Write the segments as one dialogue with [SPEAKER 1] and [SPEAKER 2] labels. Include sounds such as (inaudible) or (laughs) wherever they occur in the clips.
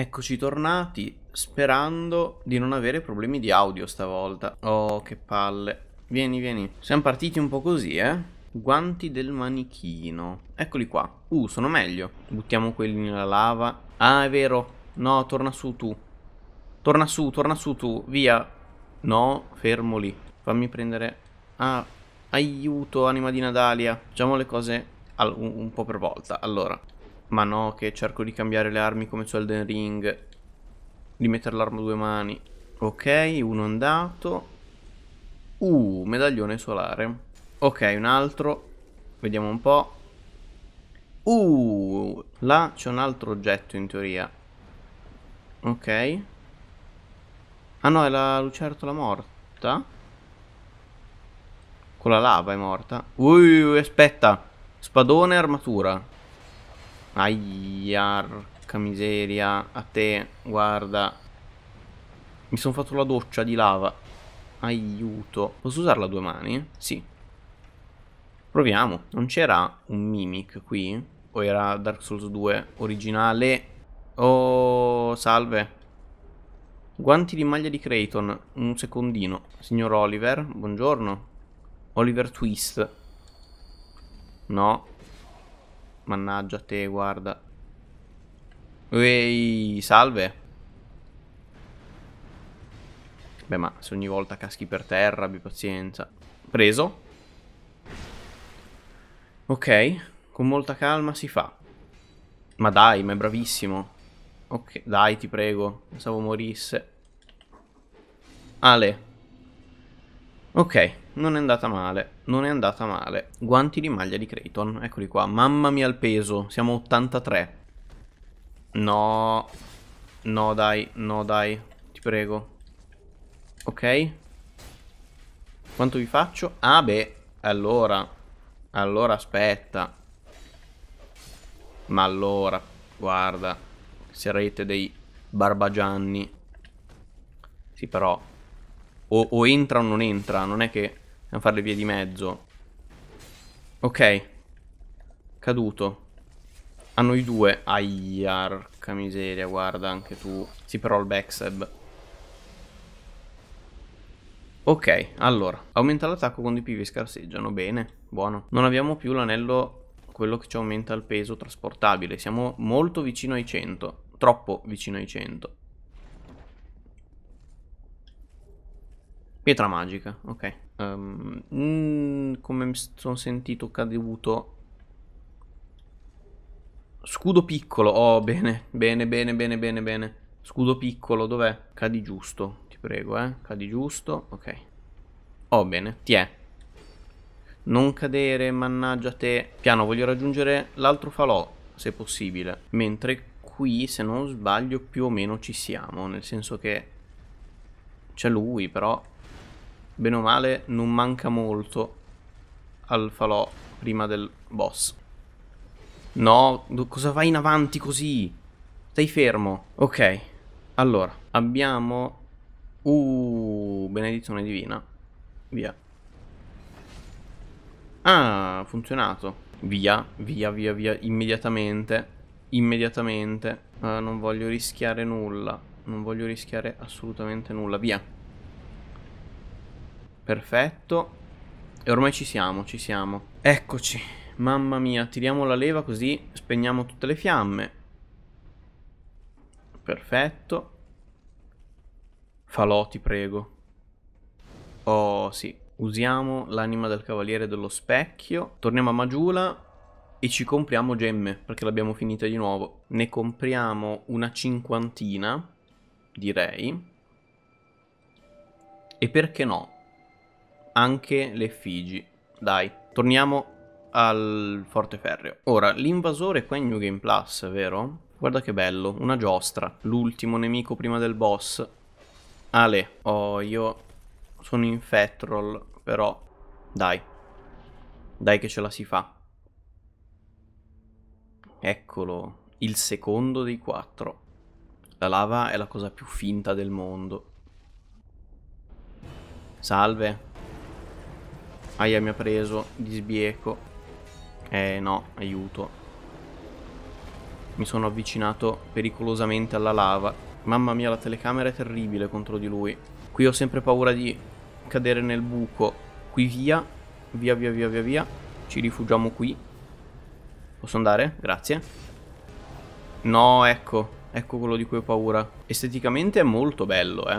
[SPEAKER 1] Eccoci tornati, sperando di non avere problemi di audio stavolta. Oh, che palle. Vieni, vieni. Siamo partiti un po' così, eh? Guanti del manichino. Eccoli qua. Uh, sono meglio. Buttiamo quelli nella lava. Ah, è vero. No, torna su tu. Torna su, torna su tu. Via. No, fermo lì. Fammi prendere... Ah, aiuto, anima di Natalia. Facciamo le cose un, un po' per volta. Allora, ma no, che cerco di cambiare le armi come su Elden Ring. Di mettere l'arma a due mani. Ok, uno andato. Uh, medaglione solare. Ok, un altro. Vediamo un po'. Uh, là c'è un altro oggetto in teoria. Ok. Ah no, è la lucertola morta. Con la lava è morta. Ui, aspetta. Spadone armatura. Aiarca miseria, a te, guarda. Mi sono fatto la doccia di lava. Aiuto. Posso usarla a due mani? Sì. Proviamo. Non c'era un Mimic qui? O era Dark Souls 2 originale? Oh, salve. Guanti di maglia di Creighton. Un secondino. Signor Oliver, buongiorno. Oliver Twist. No, Mannaggia te, guarda. Ehi, salve. Beh, ma se ogni volta caschi per terra, abbi pazienza. Preso. Ok, con molta calma si fa. Ma dai, ma è bravissimo. Ok, dai, ti prego. Pensavo morisse. Ale. Ok, non è andata male, non è andata male. Guanti di maglia di Creighton, eccoli qua. Mamma mia il peso, siamo 83. No, no dai, no dai, ti prego. Ok. Quanto vi faccio? Ah beh, allora, allora aspetta. Ma allora, guarda, sarete dei barbagianni. Sì però, o, o entra o non entra, non è che dobbiamo fare le vie di mezzo. Ok, caduto. A noi due, aiarca miseria, guarda anche tu. Sì, però il backstab. Ok, allora, aumenta l'attacco quando i pivi scarseggiano, bene, buono. Non abbiamo più l'anello, quello che ci aumenta il peso trasportabile, siamo molto vicino ai 100, troppo vicino ai 100. Pietra magica, ok. Um, mm, come mi sono sentito caduto? Scudo piccolo, oh bene, bene, bene, bene, bene, bene. Scudo piccolo, dov'è? Cadi giusto, ti prego, eh. Cadi giusto, ok. Oh bene, ti è. Non cadere, mannaggia te. Piano, voglio raggiungere l'altro falò, se possibile. Mentre qui, se non sbaglio, più o meno ci siamo. Nel senso che c'è lui, però bene o male non manca molto al falò prima del boss. No, cosa vai in avanti così? Stai fermo. Ok, allora, abbiamo... Uh, benedizione divina. Via. Ah, funzionato. Via, via, via, via, immediatamente. Immediatamente. Uh, non voglio rischiare nulla. Non voglio rischiare assolutamente nulla. Via. Perfetto. E ormai ci siamo, ci siamo. Eccoci. Mamma mia, tiriamo la leva così spegniamo tutte le fiamme. Perfetto. Falò, ti prego. Oh, sì. Usiamo l'anima del cavaliere dello specchio. Torniamo a Magiula e ci compriamo gemme, perché l'abbiamo finita di nuovo. Ne compriamo una cinquantina, direi. E perché no? anche le Figi. Dai, torniamo al Forte Ferreo. Ora, l'invasore è qua in New Game Plus, vero? Guarda che bello, una giostra. L'ultimo nemico prima del boss. Ale, oh, io sono in Fetrol, però... Dai. Dai che ce la si fa. Eccolo, il secondo dei quattro. La lava è la cosa più finta del mondo. Salve. Aia mi ha preso di sbieco. Eh no, aiuto. Mi sono avvicinato pericolosamente alla lava. Mamma mia, la telecamera è terribile contro di lui. Qui ho sempre paura di cadere nel buco. Qui via. Via, via, via, via, via. Ci rifugiamo qui. Posso andare? Grazie. No, ecco. Ecco quello di cui ho paura. Esteticamente è molto bello, eh.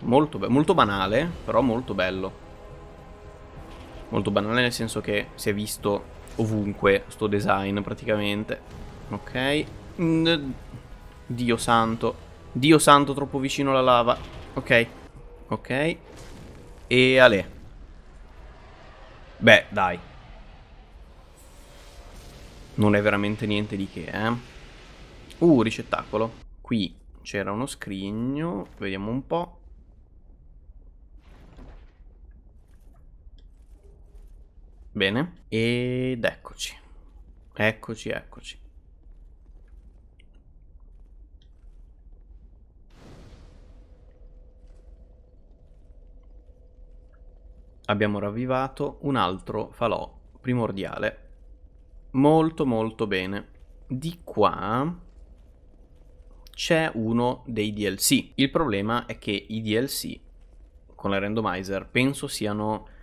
[SPEAKER 1] Molto, be molto banale, però molto bello molto banale nel senso che si è visto ovunque sto design praticamente ok mm, dio santo dio santo troppo vicino alla lava ok ok e Ale beh dai non è veramente niente di che eh uh ricettacolo qui c'era uno scrigno vediamo un po' Bene, ed eccoci. Eccoci, eccoci. Abbiamo ravvivato un altro falò primordiale. Molto molto bene. Di qua c'è uno dei DLC. Il problema è che i DLC con la randomizer penso siano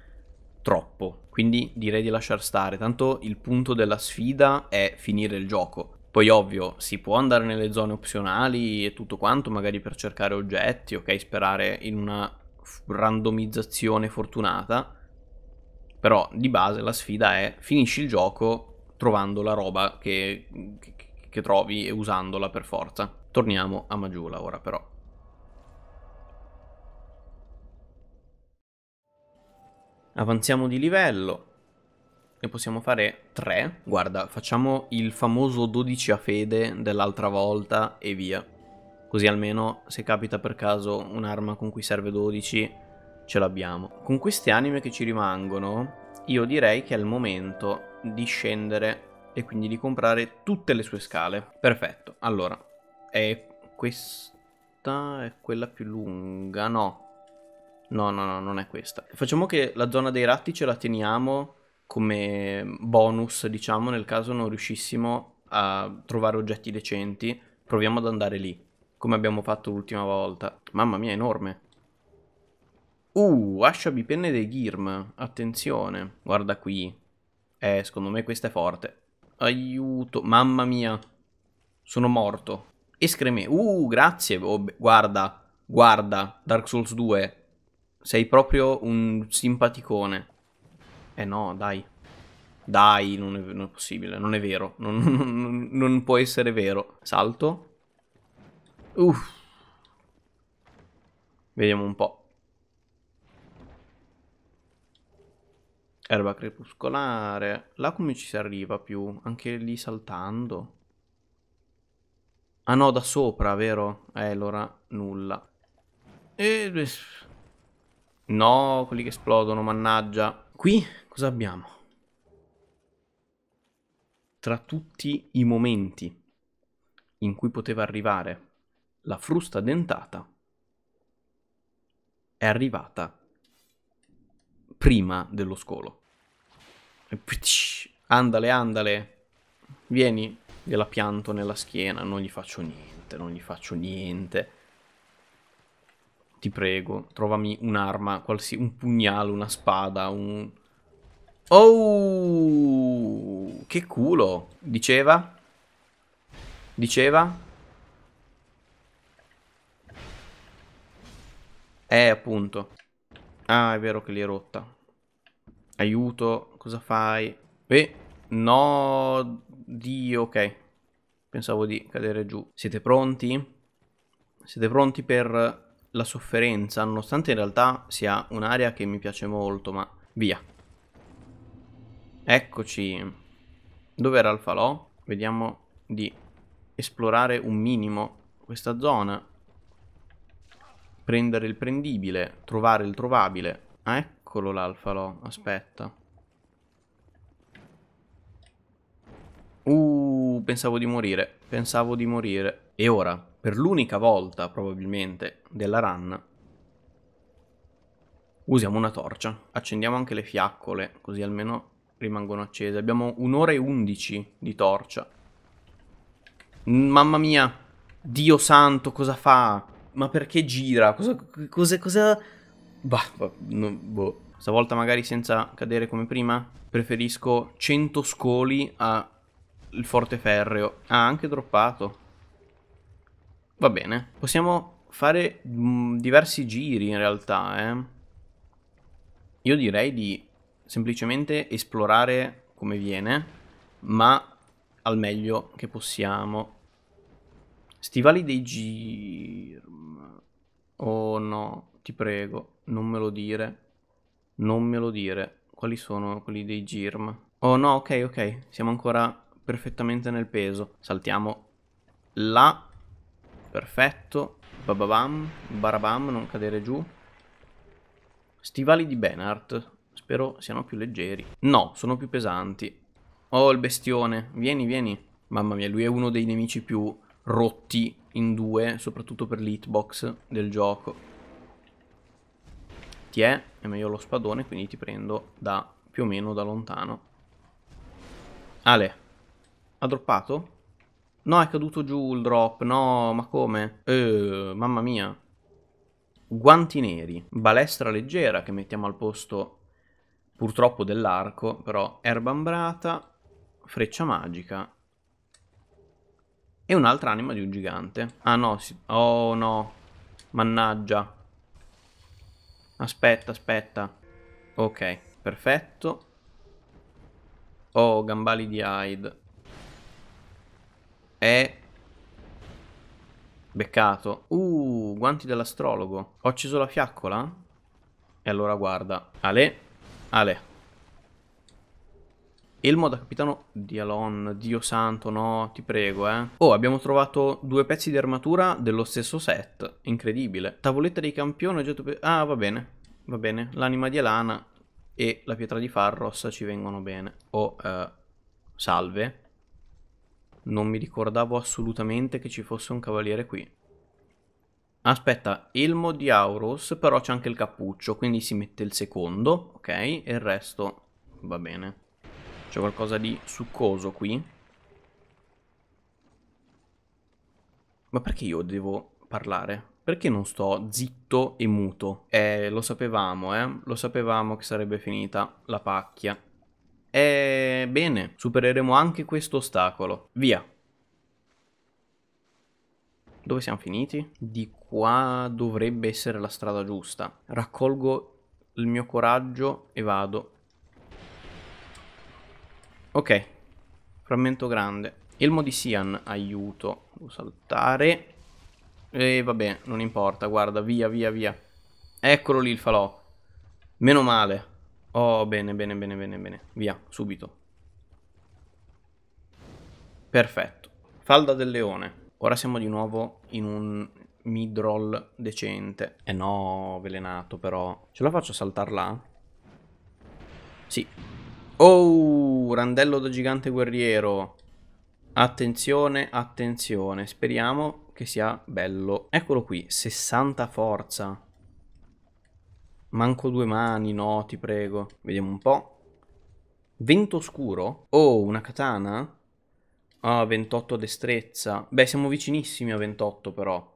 [SPEAKER 1] troppo. Quindi direi di lasciar stare, tanto il punto della sfida è finire il gioco. Poi ovvio, si può andare nelle zone opzionali e tutto quanto, magari per cercare oggetti, ok, sperare in una randomizzazione fortunata. Però di base la sfida è finisci il gioco trovando la roba che, che, che trovi e usandola per forza. Torniamo a Maggiula ora però. Avanziamo di livello. e possiamo fare 3. Guarda, facciamo il famoso 12 a fede dell'altra volta e via. Così almeno se capita per caso un'arma con cui serve 12 ce l'abbiamo. Con queste anime che ci rimangono io direi che è il momento di scendere e quindi di comprare tutte le sue scale. Perfetto, allora, è questa, è quella più lunga, no, No, no, no, non è questa. Facciamo che la zona dei ratti ce la teniamo come bonus, diciamo, nel caso non riuscissimo a trovare oggetti decenti. Proviamo ad andare lì, come abbiamo fatto l'ultima volta. Mamma mia, è enorme. Uh, ascia bipenne dei Girm. Attenzione. Guarda qui. Eh, secondo me questa è forte. Aiuto. Mamma mia. Sono morto. Escreme. Uh, grazie. Oh, guarda. Guarda. Dark Souls 2. Sei proprio un simpaticone. Eh no, dai. Dai, non è, non è possibile, non è vero. (laughs) Non, non, non può essere vero. Salto. Uff. Vediamo un po'. Erba crepuscolare. Là come ci si arriva più? Anche lì saltando. Ah no, da sopra, vero? Eh, allora nulla. E... No, quelli che esplodono, mannaggia. Qui cosa abbiamo? Tra tutti i momenti in cui poteva arrivare la frusta dentata, è arrivata prima dello scolo. Andale, andale. Vieni, gliela pianto nella schiena, non gli faccio niente, non gli faccio niente ti prego, trovami un'arma, qualsiasi, un pugnale, una spada, un... Oh, che culo, diceva? Diceva? Eh, appunto. Ah, è vero che l'hai rotta. Aiuto, cosa fai? Eh, no, Dio, ok. Pensavo di cadere giù. Siete pronti? Siete pronti per la sofferenza, nonostante in realtà sia un'area che mi piace molto, ma via. Eccoci. Dove era il falò? Vediamo di esplorare un minimo questa zona. Prendere il prendibile, trovare il trovabile. Ah, eccolo là il falò, aspetta. Uh, pensavo di morire, pensavo di morire. E ora, per l'unica volta probabilmente della run, usiamo una torcia. Accendiamo anche le fiaccole, così almeno rimangono accese. Abbiamo un'ora e undici di torcia. Mm, mamma mia, Dio santo, cosa fa? Ma perché gira? Cosa... cosa, cosa... Bah, bah no, boh. Stavolta magari senza cadere come prima? Preferisco 100 scoli al forte ferreo. Ah, anche droppato. Va bene. Possiamo fare mm, diversi giri in realtà, eh. Io direi di semplicemente esplorare come viene, ma al meglio che possiamo. Stivali dei girm. Oh no, ti prego, non me lo dire. Non me lo dire. Quali sono quelli dei girm? Oh no, ok, ok. Siamo ancora perfettamente nel peso. Saltiamo là Perfetto. Bababam, barabam, non cadere giù. Stivali di Benart. Spero siano più leggeri. No, sono più pesanti. Oh, il bestione. Vieni, vieni. Mamma mia, lui è uno dei nemici più rotti in due, soprattutto per l'hitbox del gioco. Ti è, è meglio lo spadone, quindi ti prendo da più o meno da lontano. Ale, ha droppato? No, è caduto giù il drop. No, ma come? Eh, mamma mia. Guanti neri, balestra leggera che mettiamo al posto purtroppo dell'arco, però erba ambrata, freccia magica e un'altra anima di un gigante. Ah no, si... oh no, mannaggia. Aspetta, aspetta. Ok, perfetto. Oh, gambali di Hyde è... Beccato. Uh, guanti dell'astrologo. Ho acceso la fiaccola? E allora guarda. Ale. Ale. Elmo da capitano di Alon, Dio santo, no, ti prego, eh. Oh, abbiamo trovato due pezzi di armatura dello stesso set, incredibile. Tavoletta di campione, oggetto... Ah, va bene, va bene. L'anima di Alana e la pietra di Farros ci vengono bene. Oh, eh, salve. Non mi ricordavo assolutamente che ci fosse un cavaliere qui. Aspetta, elmo di Auros, però c'è anche il cappuccio, quindi si mette il secondo, ok? E il resto va bene. C'è qualcosa di succoso qui? Ma perché io devo parlare? Perché non sto zitto e muto? Eh, lo sapevamo, eh? Lo sapevamo che sarebbe finita la pacchia. Ebbene, eh, supereremo anche questo ostacolo. Via. Dove siamo finiti? Di qua dovrebbe essere la strada giusta. Raccolgo il mio coraggio e vado. Ok. Frammento grande. Elmo di Sian, aiuto. Devo saltare. E vabbè, non importa, guarda, via, via, via. Eccolo lì il falò. Meno male. Oh, bene, bene, bene, bene, bene. Via, subito. Perfetto. Falda del leone. Ora siamo di nuovo in un mid-roll decente. Eh no, avvelenato però. Ce la faccio saltar là? Sì. Oh, randello da gigante guerriero. Attenzione, attenzione. Speriamo che sia bello. Eccolo qui, 60 forza. Manco due mani, no, ti prego. Vediamo un po'. Vento scuro? Oh, una katana? Ah, 28 destrezza. Beh, siamo vicinissimi a 28 però.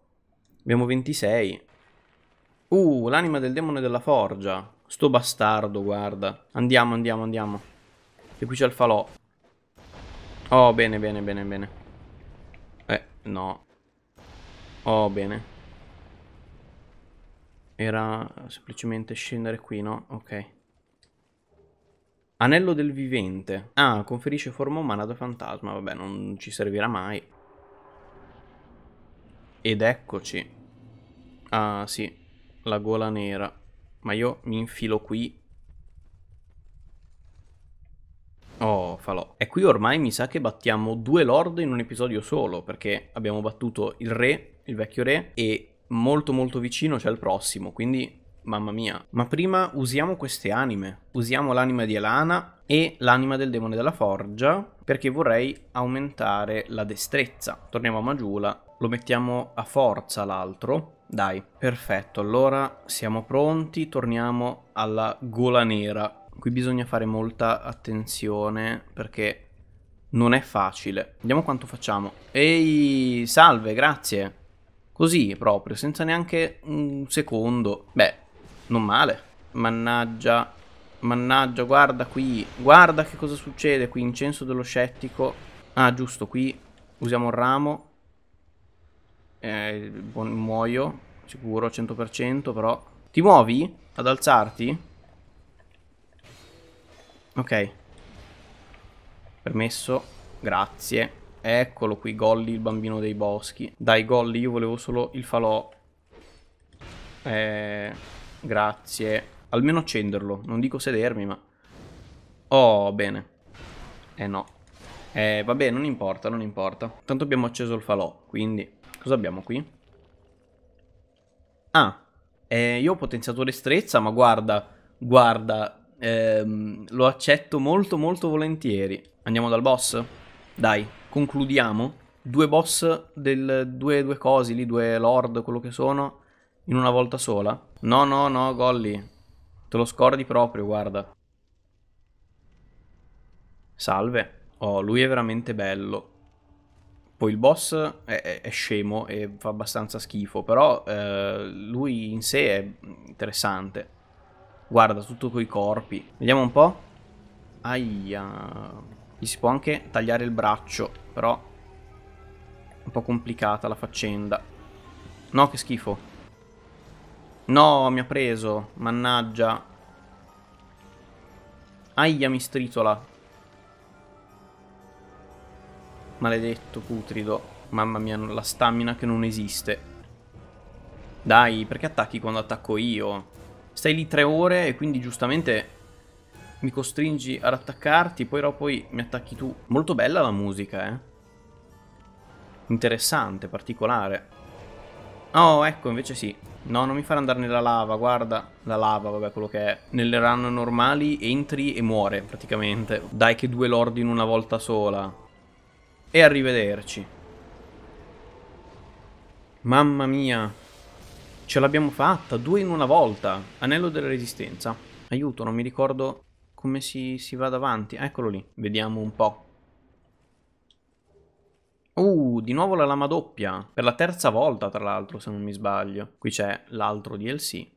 [SPEAKER 1] Abbiamo 26. Uh, l'anima del demone della forgia. Sto bastardo, guarda. Andiamo, andiamo, andiamo. E qui c'è il falò. Oh, bene, bene, bene, bene. Eh, no. Oh, bene era semplicemente scendere qui, no? Ok. Anello del vivente. Ah, conferisce forma umana da fantasma. Vabbè, non ci servirà mai. Ed eccoci. Ah, sì. La gola nera. Ma io mi infilo qui. Oh, falò. E qui ormai mi sa che battiamo due lord in un episodio solo, perché abbiamo battuto il re, il vecchio re, e molto molto vicino c'è il prossimo, quindi mamma mia. Ma prima usiamo queste anime, usiamo l'anima di Elana e l'anima del demone della forgia perché vorrei aumentare la destrezza. Torniamo a Magiula, lo mettiamo a forza l'altro, dai, perfetto, allora siamo pronti, torniamo alla gola nera. Qui bisogna fare molta attenzione perché non è facile. Vediamo quanto facciamo. Ehi, salve, grazie. Così proprio, senza neanche un secondo. Beh, non male. Mannaggia. Mannaggia, guarda qui. Guarda che cosa succede qui. Incenso dello scettico. Ah, giusto, qui usiamo il ramo. Eh, muoio, sicuro, 100% però. Ti muovi ad alzarti? Ok. Permesso. Grazie. Eccolo qui, Golli, il bambino dei boschi. Dai, Golli, io volevo solo il falò. Eh, grazie. Almeno accenderlo. Non dico sedermi, ma... Oh, bene. Eh no. Eh, vabbè, non importa, non importa. Tanto abbiamo acceso il falò, quindi... Cosa abbiamo qui? Ah. Eh, io ho potenziato destrezza, ma guarda, guarda... Ehm, lo accetto molto molto volentieri. Andiamo dal boss? Dai, concludiamo. Due boss del due, due cosi lì, due lord, quello che sono, in una volta sola. No, no, no, Golly. Te lo scordi proprio, guarda. Salve. Oh, lui è veramente bello. Poi il boss è, è, è scemo e fa abbastanza schifo, però eh, lui in sé è interessante. Guarda, tutto coi corpi. Vediamo un po'. Aia. Gli si può anche tagliare il braccio, però è un po' complicata la faccenda. No, che schifo. No, mi ha preso. Mannaggia. Aia, mi stritola. Maledetto, putrido. Mamma mia, la stamina che non esiste. Dai, perché attacchi quando attacco io? Stai lì tre ore e quindi giustamente mi costringi ad attaccarti, poi però mi attacchi tu. Molto bella la musica, eh. Interessante, particolare. Oh, ecco, invece sì. No, non mi far andare nella lava, guarda. La lava, vabbè, quello che è. Nelle run normali entri e muore, praticamente. Dai che due lord in una volta sola. E arrivederci. Mamma mia. Ce l'abbiamo fatta, due in una volta. Anello della resistenza. Aiuto, non mi ricordo come si, si va davanti. Eccolo lì, vediamo un po'. Uh, di nuovo la lama doppia. Per la terza volta, tra l'altro, se non mi sbaglio. Qui c'è l'altro DLC.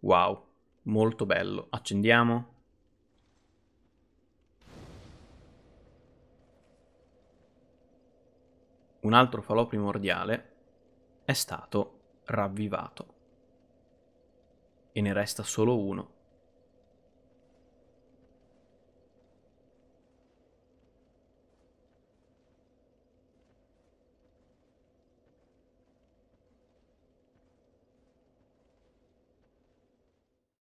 [SPEAKER 1] Wow, molto bello. Accendiamo. Un altro falò primordiale è stato ravvivato. E ne resta solo uno